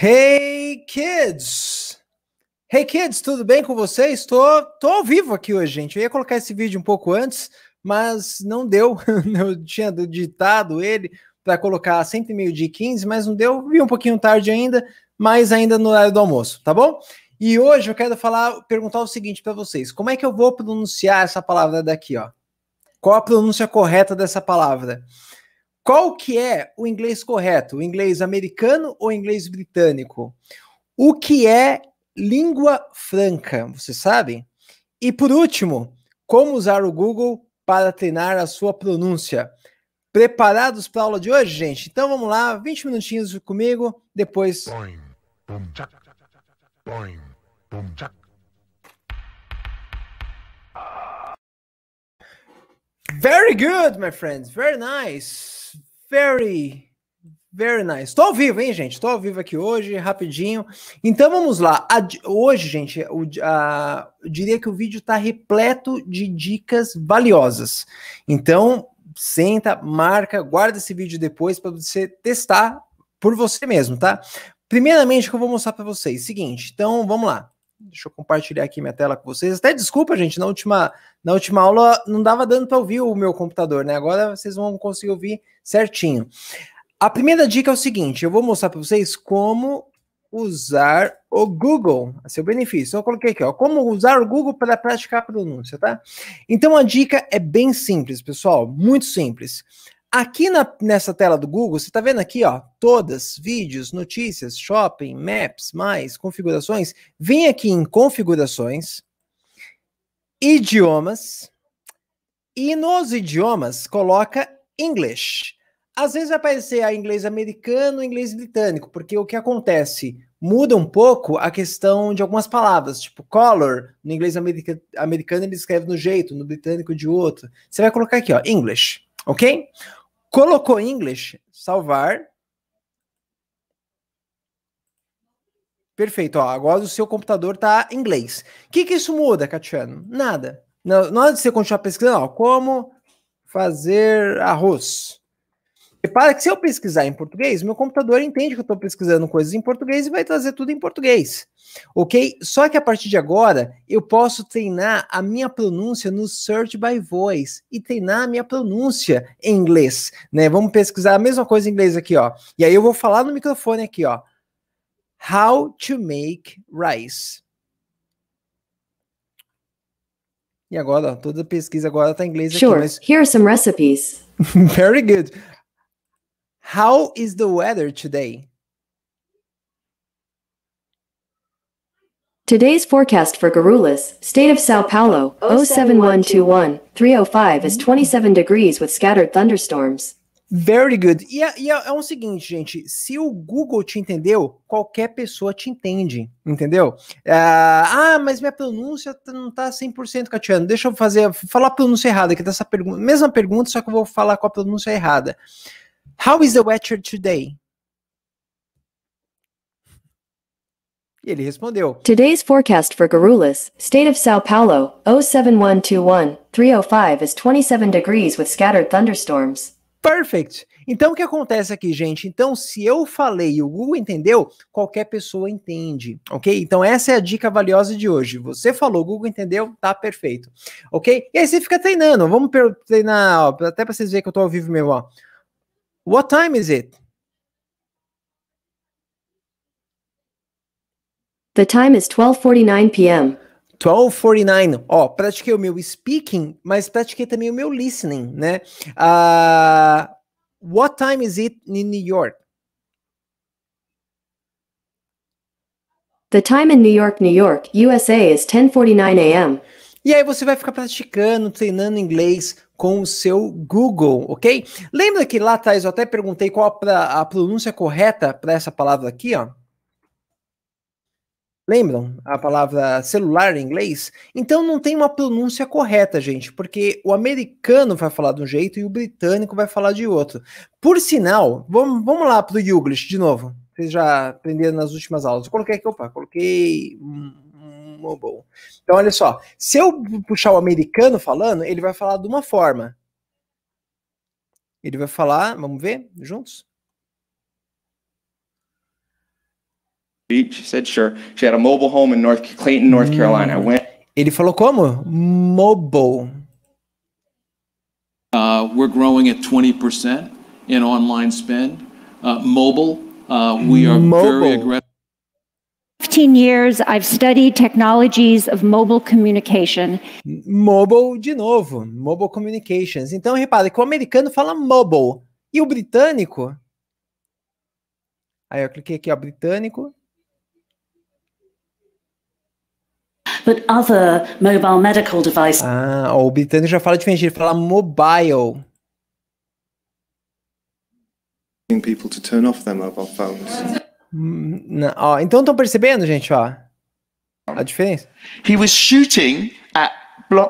Hey kids! Hey kids, tudo bem com vocês? Tô, tô ao vivo aqui hoje, gente. Eu ia colocar esse vídeo um pouco antes, mas não deu. Eu tinha digitado ele para colocar sempre meio-dia 15, mas não deu. Vi um pouquinho tarde ainda, mas ainda no horário do almoço, tá bom? E hoje eu quero falar, perguntar o seguinte para vocês: como é que eu vou pronunciar essa palavra daqui, ó? Qual a pronúncia correta dessa palavra? Qual que é o inglês correto? O inglês americano ou inglês britânico? O que é língua franca? Você sabe? E por último, como usar o Google para treinar a sua pronúncia? Preparados para a aula de hoje, gente? Então vamos lá, 20 minutinhos comigo, depois. Boing, boom, tchac, boing, boom, tchac. Very good, my friends. Very nice. Very, very nice. Estou ao vivo, hein, gente? Estou ao vivo aqui hoje, rapidinho. Então vamos lá. hoje, gente, eu, eu diria que o vídeo está repleto de dicas valiosas. Então, senta, marca, guarda esse vídeo depois para você testar por você mesmo, tá? Primeiramente, o que eu vou mostrar para vocês, seguinte. Então, vamos lá. Deixa eu compartilhar aqui minha tela com vocês. Até desculpa, gente, na última, na última aula não dava dando para ouvir o meu computador, né? Agora vocês vão conseguir ouvir certinho. A primeira dica é o seguinte: eu vou mostrar para vocês como usar o Google a seu benefício. Eu coloquei aqui, ó, como usar o Google para praticar a pronúncia, tá? Então a dica é bem simples, pessoal, muito simples. Aqui na, nessa tela do Google, você está vendo aqui, ó, todas, vídeos, notícias, shopping, maps, mais, configurações. Vem aqui em configurações, idiomas, e nos idiomas coloca English. Às vezes vai aparecer a ah, inglês americano, inglês britânico, porque o que acontece? Muda um pouco a questão de algumas palavras, tipo color, no inglês america, americano ele escreve no jeito, no britânico de outro. Você vai colocar aqui, ó, English, ok? Colocou English, salvar. Perfeito, ó, agora o seu computador está em inglês. O que, que isso muda, Catiano? Nada. Não, na hora de você continuar pesquisando, ó, como fazer arroz. Repara que se eu pesquisar em português, meu computador entende que eu estou pesquisando coisas em português e vai trazer tudo em português, ok? Só que a partir de agora, eu posso treinar a minha pronúncia no Search by Voice e treinar a minha pronúncia em inglês, né? Vamos pesquisar a mesma coisa em inglês aqui, ó. E aí eu vou falar no microfone aqui, ó. How to make rice. E agora, ó, toda a pesquisa agora está em inglês sure. aqui. Sure, mas... here are some recipes. Very good. How is the weather today? Today's forecast for Garulas, state of Sao Paulo, 07121, 305 is 27 degrees with scattered thunderstorms. Very good. E, é, e é, é, seguinte, gente. Se o Google te entendeu, qualquer pessoa te entende, entendeu? É, ah, mas minha pronúncia tá, não tá 100% catiano. Deixa eu fazer, falar a pronúncia errada aqui dessa pergunta. Mesma pergunta, só que eu vou falar com a pronúncia errada. How is the weather today? E ele respondeu: Today's forecast for Garulhos, state of São Paulo, 07121, 305 is 27 degrees with scattered thunderstorms. Perfect. Então o que acontece aqui, gente? Então se eu falei e o Google entendeu, qualquer pessoa entende, ok? Então essa é a dica valiosa de hoje. Você falou, o Google entendeu, tá perfeito, ok? E aí você fica treinando. Vamos treinar, ó, até para vocês verem que eu tô ao vivo mesmo, ó. What time is it? The time is 12:49 p.m. 12:49. Ó, oh, pratiquei o meu speaking, mas pratiquei também o meu listening, né? Uh, what time is it in New York? The time in New York, New York, USA is 10:49 a.m. E aí você vai ficar praticando, treinando inglês com o seu Google, ok? Lembra que lá atrás eu até perguntei qual a, pronúncia correta para essa palavra aqui, ó? Lembram a palavra celular em inglês? Então não tem uma pronúncia correta, gente, porque o americano vai falar de um jeito e o britânico vai falar de outro. Por sinal, vamos, vamos lá para o Yuglish de novo. Vocês já aprenderam nas últimas aulas. Eu coloquei aqui, opa, coloquei mobile. Então, olha só, se eu puxar o americano falando, ele vai falar de uma forma. Ele vai falar, vamos ver, juntos? Beach said sure. She had a mobile home in North Clayton, North Carolina. Hum. Went... Ele falou como? Mobile. Uh, we're growing at 20% in online spend. Uh, mobile, uh, we are mobile. very aggressive years I've studied technologies of mobile communication. Mobile de novo, mobile communications. Então repare que o americano fala mobile e o britânico Aí eu cliquei aqui, ó, britânico. But other mobile medical devices. Ah, ó, o britânico já fala diferente, ele fala mobile. People to turn off their mobile phones. Não, ó, então estão percebendo, gente, ó, a diferença? He was shooting at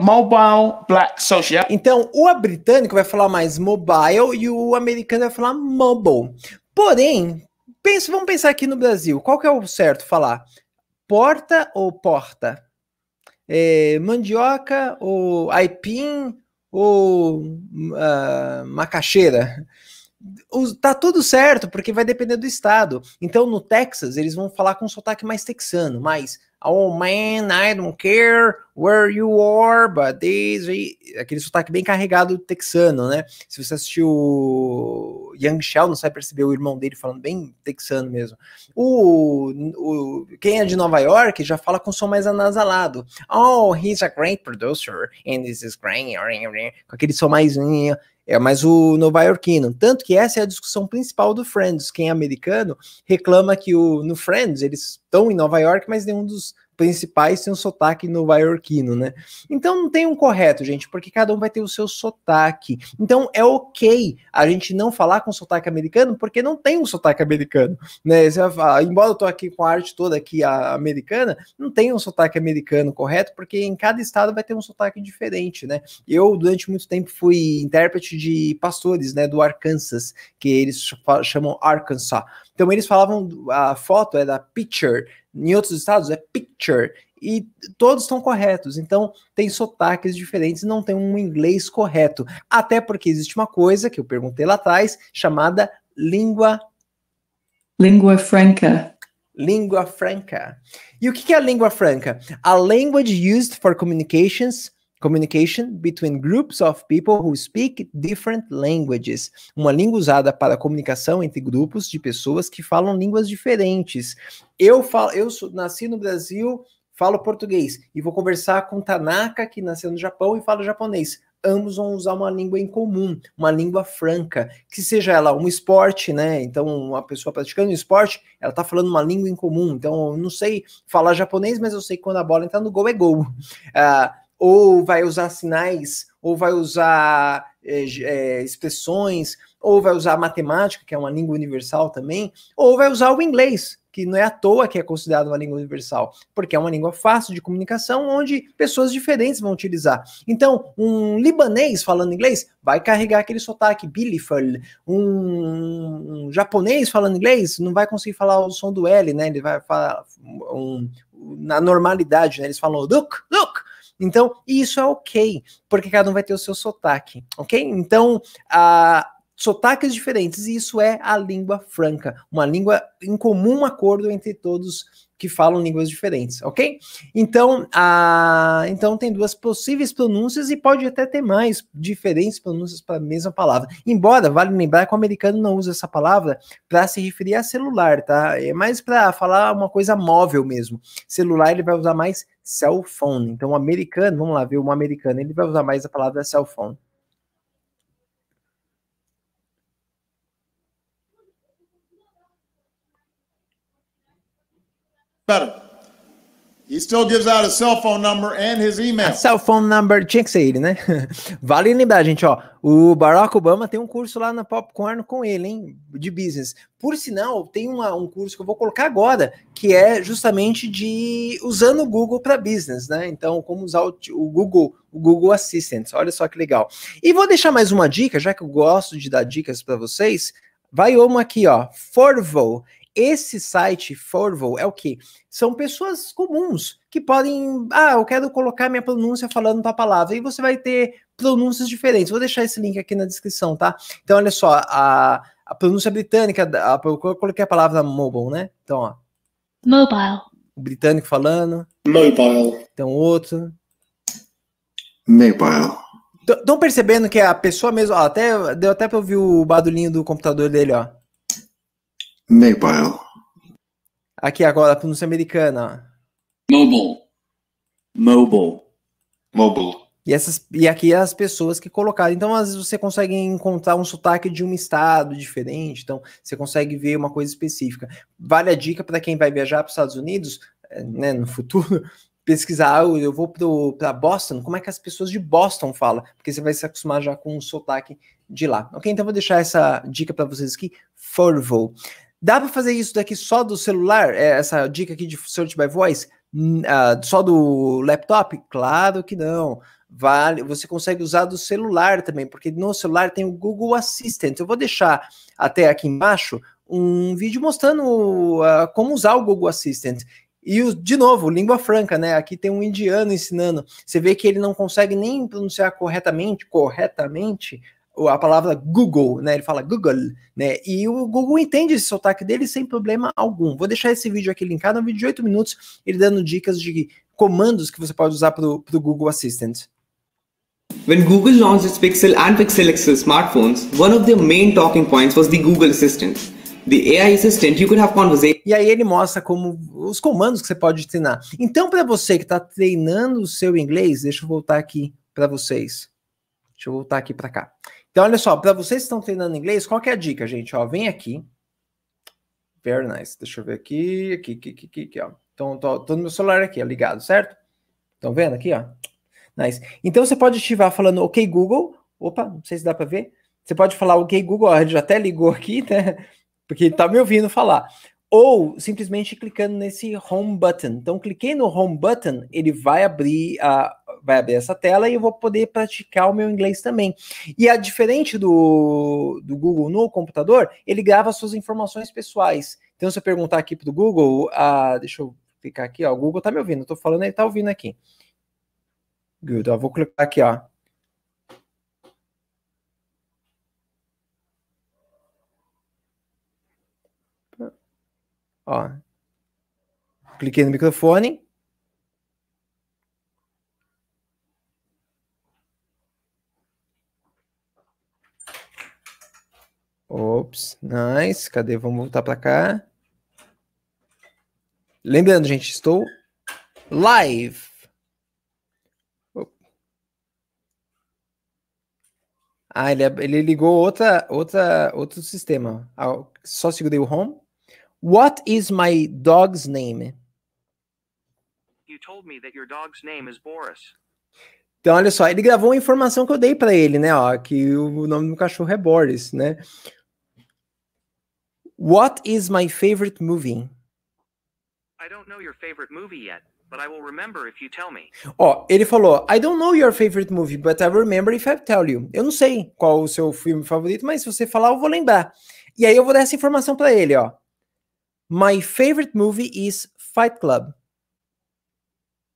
mobile black social. Então, o britânico vai falar mais mobile e o americano vai falar mobile. Porém, penso, vamos pensar aqui no Brasil. Qual que é o certo falar? Porta ou porta? É, mandioca ou aipim ou uh, macaxeira? tá tudo certo, porque vai depender do estado. Então, no Texas, eles vão falar com um sotaque mais texano, mais Oh man, I don't care where you are, but this... Aquele sotaque bem carregado texano, né? Se você assistiu Young Sheldon, você vai perceber o irmão dele falando bem texano mesmo. O, o, quem é de Nova York já fala com som mais anasalado. Oh, he's a great producer, and this is great... Com aquele som mais... Né? É mais o Nova Yorkino. Tanto que essa é a discussão principal do Friends. Quem é americano reclama que o, no Friends eles estão em Nova York, mas nenhum dos principais têm um sotaque novaiorquino, né? Então não tem um correto, gente, porque cada um vai ter o seu sotaque. Então é ok a gente não falar com sotaque americano, porque não tem um sotaque americano, né? Falar, embora eu tô aqui com a arte toda aqui a, americana, não tem um sotaque americano correto, porque em cada estado vai ter um sotaque diferente, né? Eu durante muito tempo fui intérprete de pastores, né, do Arkansas, que eles chamam Arkansas. Então eles falavam a foto é da picture em outros estados é picture. E todos estão corretos. Então, tem sotaques diferentes, não tem um inglês correto. Até porque existe uma coisa que eu perguntei lá atrás, chamada língua. Língua franca. Língua franca. E o que é a língua franca? A language used for communications Communication between groups of people who speak different languages. Uma língua usada para comunicação entre grupos de pessoas que falam línguas diferentes. Eu falo, eu sou, nasci no Brasil, falo português e vou conversar com Tanaka que nasceu no Japão e fala japonês. Ambos vão usar uma língua em comum, uma língua franca, que seja ela um esporte, né? Então, uma pessoa praticando um esporte, ela tá falando uma língua em comum. Então, eu não sei falar japonês, mas eu sei que quando a bola entra no gol é gol. Uh, ou vai usar sinais, ou vai usar é, é, expressões, ou vai usar matemática, que é uma língua universal também, ou vai usar o inglês, que não é à toa que é considerado uma língua universal, porque é uma língua fácil de comunicação onde pessoas diferentes vão utilizar. Então, um libanês falando inglês vai carregar aquele sotaque biliful, um, um japonês falando inglês não vai conseguir falar o som do L, né? Ele vai falar um, na normalidade, né? Eles falam look, look, então, isso é ok, porque cada um vai ter o seu sotaque, ok? Então, a, sotaques diferentes, e isso é a língua franca, uma língua em comum acordo entre todos que falam línguas diferentes, ok? Então, a, então tem duas possíveis pronúncias e pode até ter mais diferentes pronúncias para a mesma palavra. Embora, vale lembrar que o americano não usa essa palavra para se referir a celular, tá? É mais para falar uma coisa móvel mesmo. Celular ele vai usar mais cell phone. Então, o americano, vamos lá ver, o um americano, ele vai usar mais a palavra cell phone. better. He still gives out his cell phone number and his email. A cell phone number tinha que ser ele, né? Vale lembrar, gente, ó. O Barack Obama tem um curso lá na Popcorn com ele, hein? De business. Por sinal, tem uma, um curso que eu vou colocar agora, que é justamente de usando o Google para business, né? Então, como usar o, o Google, o Google Assistant. Olha só que legal. E vou deixar mais uma dica, já que eu gosto de dar dicas para vocês. Vai uma aqui, ó. Forvo esse site, Forvo é o que? São pessoas comuns que podem. Ah, eu quero colocar minha pronúncia falando uma palavra. E você vai ter pronúncias diferentes. Vou deixar esse link aqui na descrição, tá? Então, olha só, a, a pronúncia britânica, a, eu coloquei a palavra mobile, né? Então, ó. Mobile. O britânico falando. Mobile. Então, outro. Mobile. Estão percebendo que a pessoa mesmo. Ó, até, deu até para ouvir o barulhinho do computador dele, ó. Mobile. Aqui agora, a pronúncia americana. Mobile. Mobile. Mobile. E, essas, e aqui as pessoas que colocaram. Então, às vezes, você consegue encontrar um sotaque de um estado diferente. Então, você consegue ver uma coisa específica. Vale a dica para quem vai viajar para os Estados Unidos, eh, né, no futuro, pesquisar. Ah, eu, vou para Boston, como é que as pessoas de Boston falam? Porque você vai se acostumar já com o sotaque de lá. Ok? Então, vou deixar essa dica para vocês aqui. Forvo. Dá para fazer isso daqui só do celular? É essa dica aqui de Search by Voice? Uh, só do laptop? Claro que não. Vale, você consegue usar do celular também, porque no celular tem o Google Assistant. Eu vou deixar até aqui embaixo um vídeo mostrando uh, como usar o Google Assistant. E, o, de novo, língua franca, né? Aqui tem um indiano ensinando. Você vê que ele não consegue nem pronunciar corretamente, corretamente, a palavra Google, né? Ele fala Google, né? E o Google entende esse sotaque dele sem problema algum. Vou deixar esse vídeo aqui linkado, é um vídeo de 8 minutos, ele dando dicas de comandos que você pode usar para o Google Assistant. When Google launched its Pixel and Pixel XL smartphones, one of their main talking points was the Google Assistant. The AI Assistant, you could have conversation. E aí ele mostra como os comandos que você pode treinar. Então, para você que está treinando o seu inglês, deixa eu voltar aqui para vocês. Deixa eu voltar aqui para cá. Então, olha só, para vocês que estão treinando inglês, qual é a dica, gente? Ó, vem aqui. Very nice. Deixa eu ver aqui, aqui, aqui, aqui, aqui ó. Então, tô, tô no meu celular aqui, ó, ligado, certo? Estão vendo aqui, ó? Nice. Então, você pode ativar falando OK Google. Opa, não sei se dá para ver. Você pode falar OK Google, ó, ele já até ligou aqui, né? Porque ele tá me ouvindo falar ou simplesmente clicando nesse home button. Então, cliquei no home button, ele vai abrir a vai abrir essa tela e eu vou poder praticar o meu inglês também. E a diferente do, do Google no computador, ele grava suas informações pessoais. Então, se eu perguntar aqui para o Google, ah, deixa eu clicar aqui, ó, o Google está me ouvindo, estou falando, ele está ouvindo aqui. Good, ó, vou clicar aqui, ó. Ó, cliquei no microfone. Ops, nice. Cadê? Vamos voltar para cá. Lembrando, gente, estou live. Ah, ele, é, ele ligou outra, outra, outro sistema. Ah, só segurei o home. What is my dog's name? You told me that your dog's name is Boris. Então, olha só, ele gravou a informação que eu dei para ele, né? Ó, que o nome do cachorro é Boris, né? What is my favorite movie? I don't know your favorite movie yet, but I will remember if you tell me. Ó, ele falou, I don't know your favorite movie, but I will remember if I tell you. Eu não sei qual o seu filme favorito, mas se você falar, eu vou lembrar. E aí eu vou dar essa informação para ele, ó. My favorite movie is Fight Club.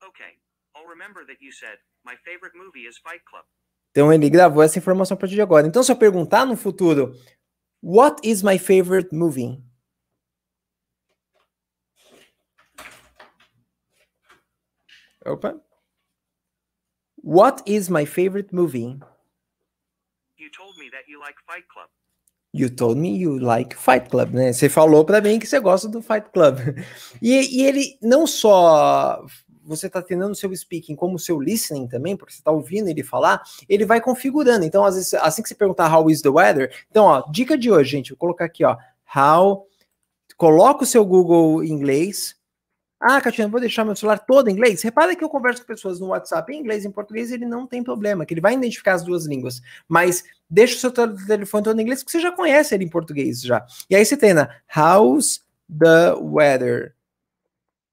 Okay. I'll remember that you said my favorite movie is Fight Club. Então ele gravou essa informação a partir de agora. Então se eu perguntar no futuro, what is my favorite movie? Opa. What is my favorite movie? You told me that you like Fight Club. You told me you like Fight Club, né? Você falou para mim que você gosta do Fight Club. E, e ele não só você está treinando seu speaking como seu listening também, porque você está ouvindo ele falar, ele vai configurando. Então, às vezes, assim que você perguntar how is the weather, então, ó, dica de hoje, gente, vou colocar aqui, ó, how, coloca o seu Google inglês, ah, Catiana, vou deixar meu celular todo em inglês. Repara que eu converso com pessoas no WhatsApp em inglês e em português, ele não tem problema, que ele vai identificar as duas línguas. Mas deixa o seu telefone todo em inglês, porque você já conhece ele em português já. E aí você tem na né, How's the weather?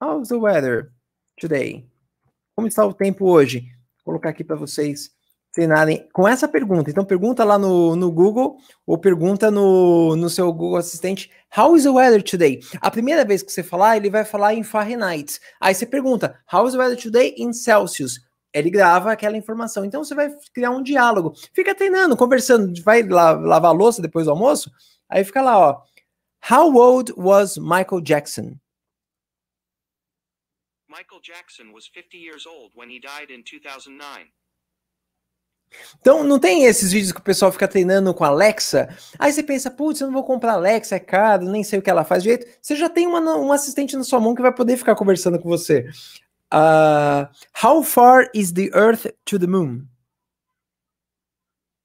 How's the weather today? Como está o tempo hoje? Vou colocar aqui para vocês treinarem com essa pergunta. Então, pergunta lá no, no Google ou pergunta no, no seu Google Assistente: How is the weather today? A primeira vez que você falar, ele vai falar em Fahrenheit. Aí você pergunta: How is the weather today in Celsius? Ele grava aquela informação. Então você vai criar um diálogo. Fica treinando, conversando. Vai la lavar a louça depois do almoço. Aí fica lá, ó. How old was Michael Jackson? Michael Jackson was 50 years old when he died in 2009. Então, não tem esses vídeos que o pessoal fica treinando com a Alexa. Aí você pensa, putz, eu não vou comprar Alexa, é caro, nem sei o que ela faz direito. Você já tem uma, uma assistente na sua mão que vai poder ficar conversando com você. Uh, how far is the Earth to the Moon?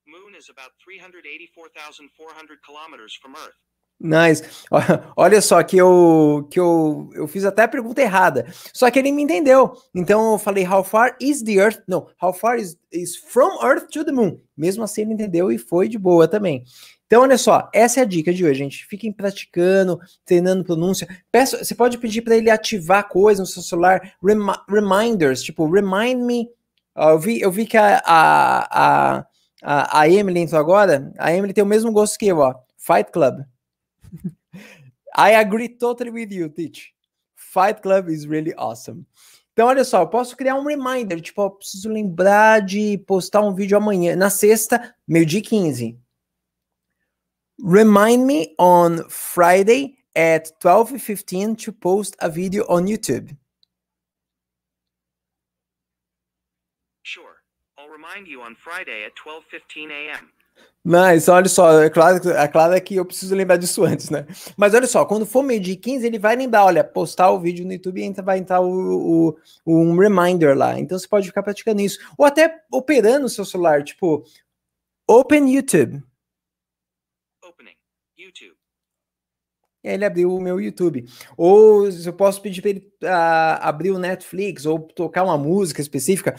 Moon is about 384,400 kilometers from Earth. Nice. Olha só, que eu que eu, eu fiz até a pergunta errada. Só que ele me entendeu. Então eu falei, how far is the Earth? Não, how far is, is from Earth to the Moon? Mesmo assim, ele entendeu e foi de boa também. Então, olha só, essa é a dica de hoje, gente. Fiquem praticando, treinando pronúncia. Peço, você pode pedir para ele ativar coisas no seu celular, reminders, tipo, remind me. Eu vi, eu vi que a, a, a, a Emily entrou agora. A Emily tem o mesmo gosto que eu, ó. Fight Club. I agree totally with you, Teach. Fight Club is really awesome. Então, olha só, eu posso criar um reminder, tipo, eu preciso lembrar de postar um vídeo amanhã, na sexta, meio-dia 15. Remind me on Friday at 12:15 to post a video on YouTube. Sure. I'll remind you on Friday at 12:15 a.m. Mas olha só, é claro, é claro que eu preciso lembrar disso antes, né? Mas olha só, quando for meio de 15, ele vai lembrar, olha, postar o vídeo no YouTube e vai entrar o, o, um reminder lá. Então você pode ficar praticando isso. Ou até operando o seu celular, tipo, Open YouTube. Opening YouTube. E aí ele abriu o meu YouTube. Ou eu posso pedir para ele uh, abrir o Netflix ou tocar uma música específica.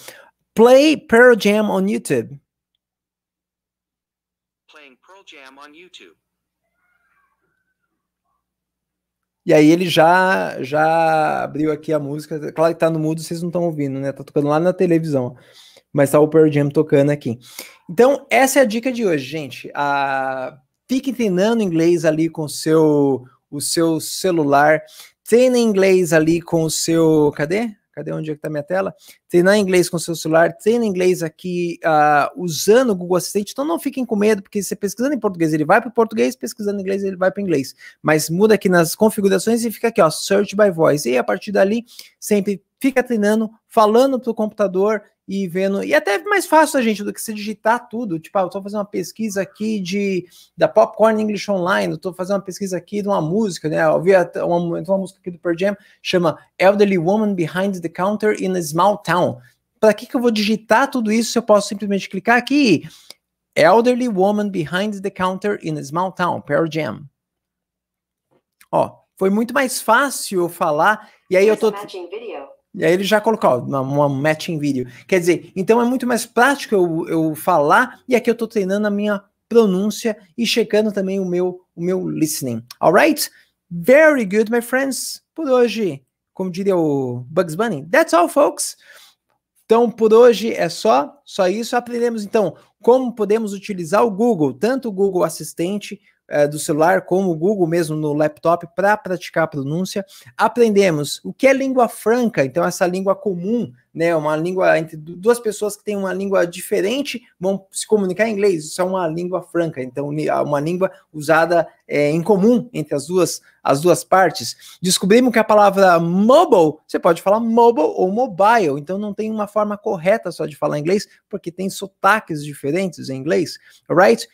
Play Pearl Jam on YouTube. Pearl Jam on YouTube. E aí ele já já abriu aqui a música. Claro que tá no mudo, vocês não estão ouvindo, né? Tá tocando lá na televisão. Mas tá o Pearl Jam tocando aqui. Então, essa é a dica de hoje, gente. Ah, fique treinando inglês ali com o seu, o seu celular. Treine inglês ali com o seu. Cadê? Cadê onde é que tá minha tela? treinar inglês com seu celular, treina inglês aqui uh, usando o Google Assistente. Então não fiquem com medo, porque você pesquisando em português ele vai para o português, pesquisando em inglês ele vai para inglês. Mas muda aqui nas configurações e fica aqui, ó, Search by Voice. E a partir dali, sempre fica treinando, falando para o computador e vendo. E é até mais fácil a né, gente do que você digitar tudo. Tipo, ah, eu estou fazendo uma pesquisa aqui de da Popcorn English Online, estou fazendo uma pesquisa aqui de uma música, né? Eu ouvi uma, uma música aqui do Pearl Jam, chama Elderly Woman Behind the Counter in a Small Town. Não. Para que, que eu vou digitar tudo isso se eu posso simplesmente clicar aqui? Elderly Woman Behind the Counter in a Small Town, Pearl Jam. Ó, foi muito mais fácil eu falar, e aí eu tô... E aí ele já colocou uma, uma matching video. Quer dizer, então é muito mais prático eu, eu falar, e aqui eu tô treinando a minha pronúncia e checando também o meu, o meu listening. Alright? Very good, my friends. Por hoje, como diria o Bugs Bunny, that's all, folks. Então, por hoje é só, só isso. Aprendemos então como podemos utilizar o Google, tanto o Google Assistente é, do celular, como o Google mesmo no laptop, para praticar a pronúncia. Aprendemos o que é língua franca, então essa língua comum, né, uma língua entre duas pessoas que têm uma língua diferente vão se comunicar em inglês, isso é uma língua franca, então uma língua usada é, em comum entre as duas, as duas partes. Descobrimos que a palavra mobile, você pode falar mobile ou mobile, então não tem uma forma correta só de falar inglês, porque tem sotaques diferentes em inglês, right?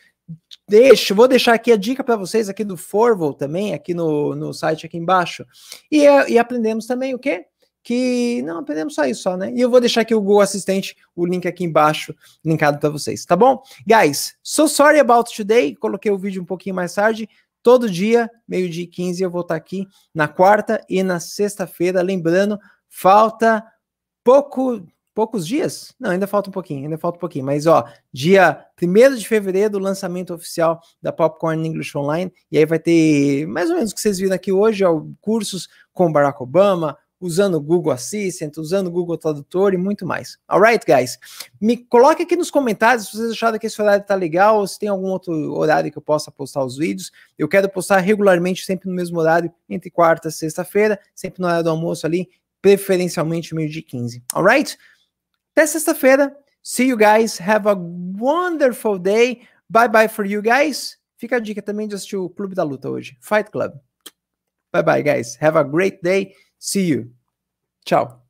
deixo, vou deixar aqui a dica para vocês aqui do Forvo também, aqui no, no site aqui embaixo. E, é, e aprendemos também o quê? Que não aprendemos só isso, só, né? E eu vou deixar aqui o Google Assistente, o link aqui embaixo, linkado para vocês, tá bom? Guys, so sorry about today. Coloquei o vídeo um pouquinho mais tarde. Todo dia, meio-dia e 15, eu vou estar tá aqui na quarta e na sexta-feira. Lembrando, falta pouco poucos dias? Não, ainda falta um pouquinho, ainda falta um pouquinho. Mas, ó, dia 1 de fevereiro, o lançamento oficial da Popcorn English Online. E aí vai ter mais ou menos o que vocês viram aqui hoje: ó, cursos com Barack Obama, usando o Google Assistant, usando o Google Tradutor e muito mais. Alright, guys? Me coloque aqui nos comentários se vocês acharam que esse horário tá legal ou se tem algum outro horário que eu possa postar os vídeos. Eu quero postar regularmente, sempre no mesmo horário, entre quarta e sexta-feira, sempre no horário do almoço ali, preferencialmente meio de 15. Alright? Até sexta-feira. See you guys. Have a wonderful day. Bye bye for you guys. Fica a dica também de assistir o Clube da Luta hoje. Fight Club. Bye bye, guys. Have a great day. See you. Tchau.